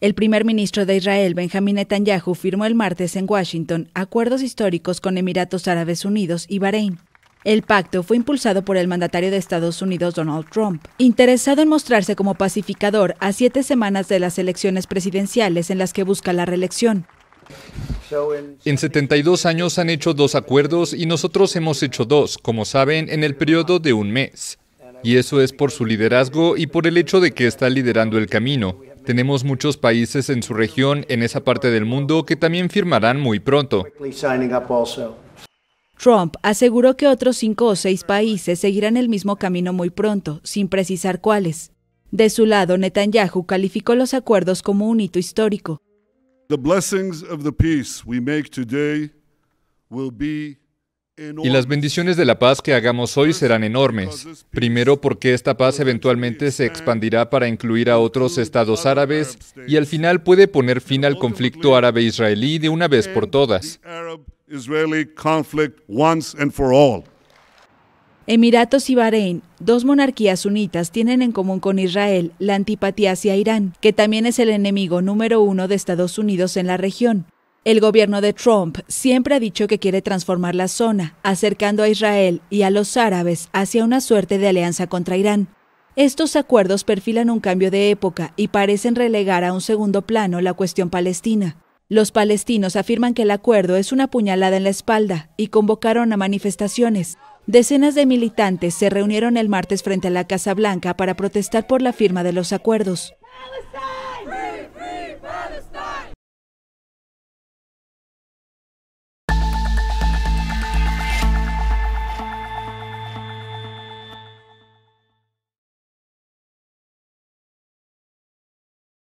El primer ministro de Israel, Benjamin Netanyahu, firmó el martes en Washington acuerdos históricos con Emiratos Árabes Unidos y Bahrein. El pacto fue impulsado por el mandatario de Estados Unidos Donald Trump, interesado en mostrarse como pacificador a siete semanas de las elecciones presidenciales en las que busca la reelección. En 72 años han hecho dos acuerdos y nosotros hemos hecho dos, como saben, en el periodo de un mes. Y eso es por su liderazgo y por el hecho de que está liderando el camino. Tenemos muchos países en su región, en esa parte del mundo, que también firmarán muy pronto. Trump aseguró que otros cinco o seis países seguirán el mismo camino muy pronto, sin precisar cuáles. De su lado, Netanyahu calificó los acuerdos como un hito histórico. Y las bendiciones de la paz que hagamos hoy serán enormes. Primero porque esta paz eventualmente se expandirá para incluir a otros estados árabes y al final puede poner fin al conflicto árabe-israelí de una vez por todas. Emiratos y Bahrein, dos monarquías sunitas, tienen en común con Israel la antipatía hacia Irán, que también es el enemigo número uno de Estados Unidos en la región. El gobierno de Trump siempre ha dicho que quiere transformar la zona, acercando a Israel y a los árabes hacia una suerte de alianza contra Irán. Estos acuerdos perfilan un cambio de época y parecen relegar a un segundo plano la cuestión palestina. Los palestinos afirman que el acuerdo es una puñalada en la espalda y convocaron a manifestaciones. Decenas de militantes se reunieron el martes frente a la Casa Blanca para protestar por la firma de los acuerdos.